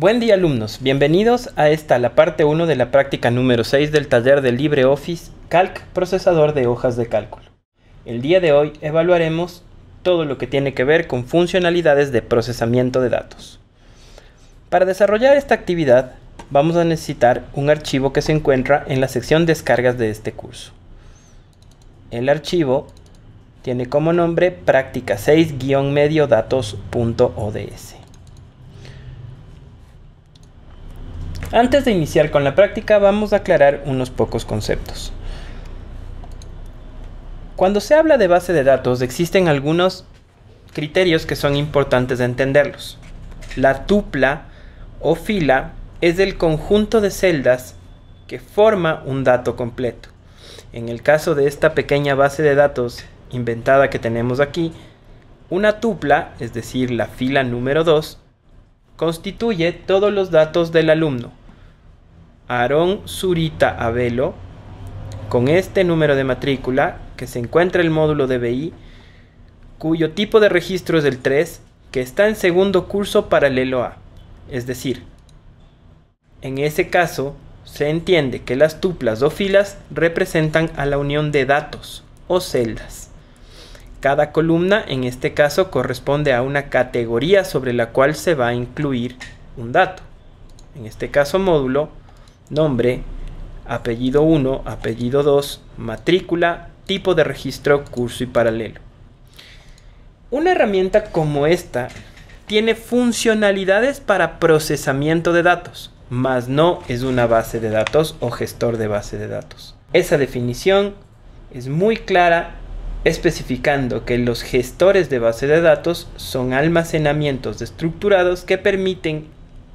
Buen día alumnos, bienvenidos a esta, la parte 1 de la práctica número 6 del taller de LibreOffice Calc, procesador de hojas de cálculo. El día de hoy evaluaremos todo lo que tiene que ver con funcionalidades de procesamiento de datos. Para desarrollar esta actividad vamos a necesitar un archivo que se encuentra en la sección descargas de este curso. El archivo tiene como nombre práctica 6-mediodatos.ods. Antes de iniciar con la práctica vamos a aclarar unos pocos conceptos. Cuando se habla de base de datos existen algunos criterios que son importantes de entenderlos. La tupla o fila es el conjunto de celdas que forma un dato completo. En el caso de esta pequeña base de datos inventada que tenemos aquí, una tupla, es decir, la fila número 2, constituye todos los datos del alumno, Aarón Zurita Abelo, con este número de matrícula, que se encuentra el módulo de DBI, cuyo tipo de registro es el 3, que está en segundo curso paralelo a. Es decir, en ese caso, se entiende que las tuplas o filas representan a la unión de datos o celdas. Cada columna en este caso corresponde a una categoría sobre la cual se va a incluir un dato. En este caso módulo nombre, apellido 1, apellido 2, matrícula, tipo de registro, curso y paralelo. Una herramienta como esta tiene funcionalidades para procesamiento de datos, mas no es una base de datos o gestor de base de datos. Esa definición es muy clara especificando que los gestores de base de datos son almacenamientos estructurados que permiten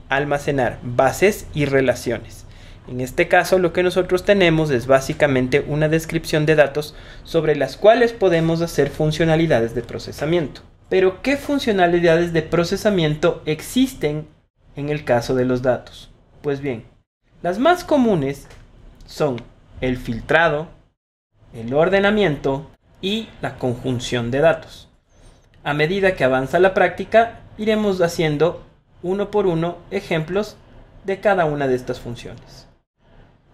almacenar bases y relaciones. En este caso lo que nosotros tenemos es básicamente una descripción de datos sobre las cuales podemos hacer funcionalidades de procesamiento. Pero ¿qué funcionalidades de procesamiento existen en el caso de los datos? Pues bien, las más comunes son el filtrado, el ordenamiento y la conjunción de datos. A medida que avanza la práctica, iremos haciendo uno por uno ejemplos de cada una de estas funciones.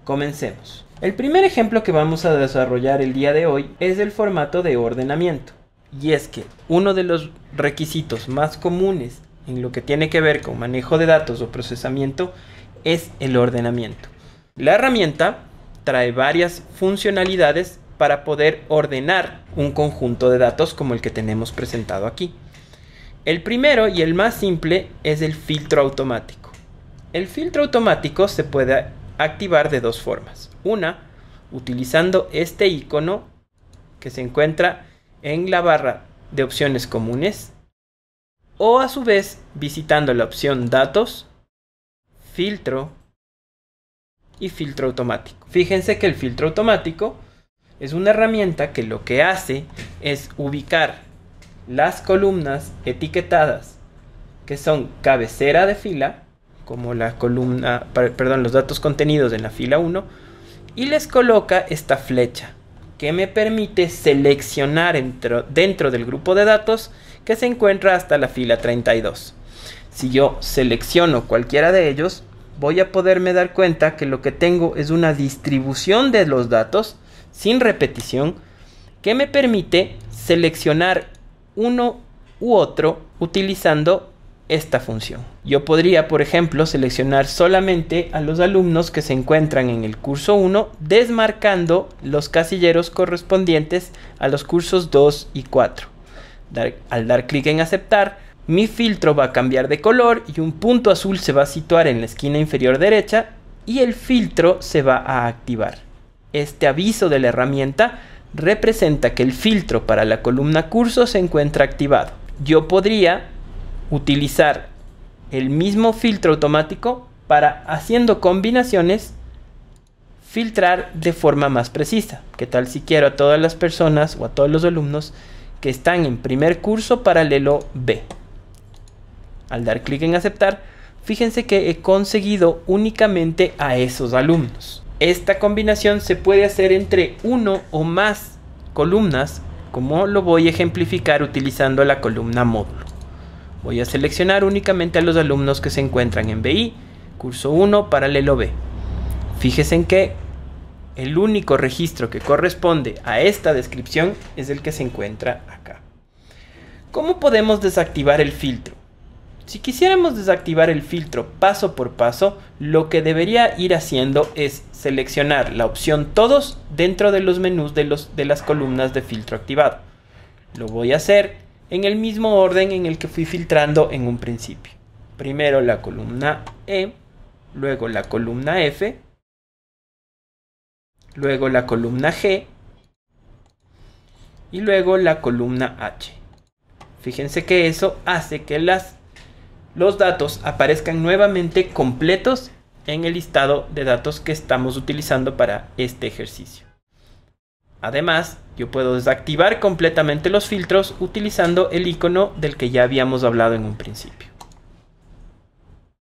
Comencemos. El primer ejemplo que vamos a desarrollar el día de hoy es el formato de ordenamiento. Y es que uno de los requisitos más comunes en lo que tiene que ver con manejo de datos o procesamiento es el ordenamiento. La herramienta trae varias funcionalidades para poder ordenar un conjunto de datos como el que tenemos presentado aquí. El primero y el más simple es el filtro automático. El filtro automático se puede activar de dos formas. Una, utilizando este icono que se encuentra en la barra de opciones comunes o a su vez visitando la opción datos, filtro y filtro automático. Fíjense que el filtro automático es una herramienta que lo que hace es ubicar las columnas etiquetadas que son cabecera de fila como la columna, perdón, los datos contenidos en la fila 1 y les coloca esta flecha que me permite seleccionar dentro del grupo de datos que se encuentra hasta la fila 32. Si yo selecciono cualquiera de ellos, voy a poderme dar cuenta que lo que tengo es una distribución de los datos sin repetición que me permite seleccionar uno u otro utilizando esta función. Yo podría, por ejemplo, seleccionar solamente a los alumnos que se encuentran en el curso 1, desmarcando los casilleros correspondientes a los cursos 2 y 4. al dar clic en aceptar, mi filtro va a cambiar de color y un punto azul se va a situar en la esquina inferior derecha y el filtro se va a activar. Este aviso de la herramienta representa que el filtro para la columna curso se encuentra activado. Yo podría utilizar el mismo filtro automático para haciendo combinaciones filtrar de forma más precisa. ¿Qué tal si quiero a todas las personas o a todos los alumnos que están en primer curso paralelo B? Al dar clic en aceptar, fíjense que he conseguido únicamente a esos alumnos. Esta combinación se puede hacer entre uno o más columnas, como lo voy a ejemplificar utilizando la columna módulo. Voy a seleccionar únicamente a los alumnos que se encuentran en BI, curso 1, paralelo B. Fíjense en que el único registro que corresponde a esta descripción es el que se encuentra acá. ¿Cómo podemos desactivar el filtro? Si quisiéramos desactivar el filtro paso por paso, lo que debería ir haciendo es seleccionar la opción todos dentro de los menús de, los, de las columnas de filtro activado. Lo voy a hacer en el mismo orden en el que fui filtrando en un principio. Primero la columna E, luego la columna F, luego la columna G y luego la columna H. Fíjense que eso hace que los datos aparezcan nuevamente completos en el listado de datos que estamos utilizando para este ejercicio. Además, yo puedo desactivar completamente los filtros utilizando el icono del que ya habíamos hablado en un principio.